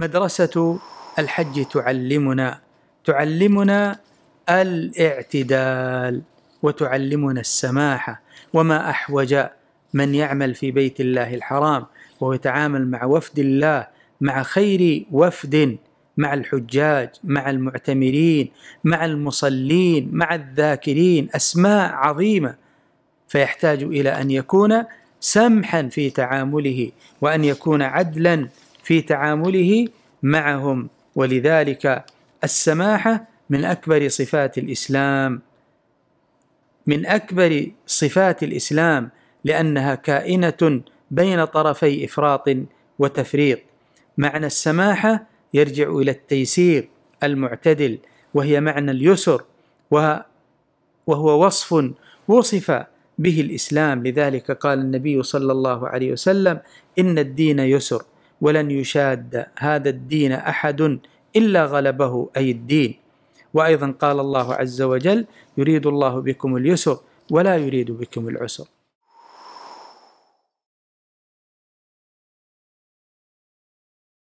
مدرسة الحج تعلمنا تعلمنا الاعتدال وتعلمنا السماحة وما أحوج من يعمل في بيت الله الحرام ويتعامل مع وفد الله مع خير وفد مع الحجاج مع المعتمرين مع المصلين مع الذاكرين اسماء عظيمه فيحتاج الى ان يكون سمحا في تعامله وان يكون عدلا في تعامله معهم ولذلك السماحة من أكبر صفات الإسلام من أكبر صفات الإسلام لأنها كائنة بين طرفي إفراط وتفريط معنى السماحة يرجع إلى التيسير المعتدل وهي معنى اليسر وهو وصف وصف به الإسلام لذلك قال النبي صلى الله عليه وسلم إن الدين يسر ولن يشاد هذا الدين احد الا غلبه اي الدين وايضا قال الله عز وجل يريد الله بكم اليسر ولا يريد بكم العسر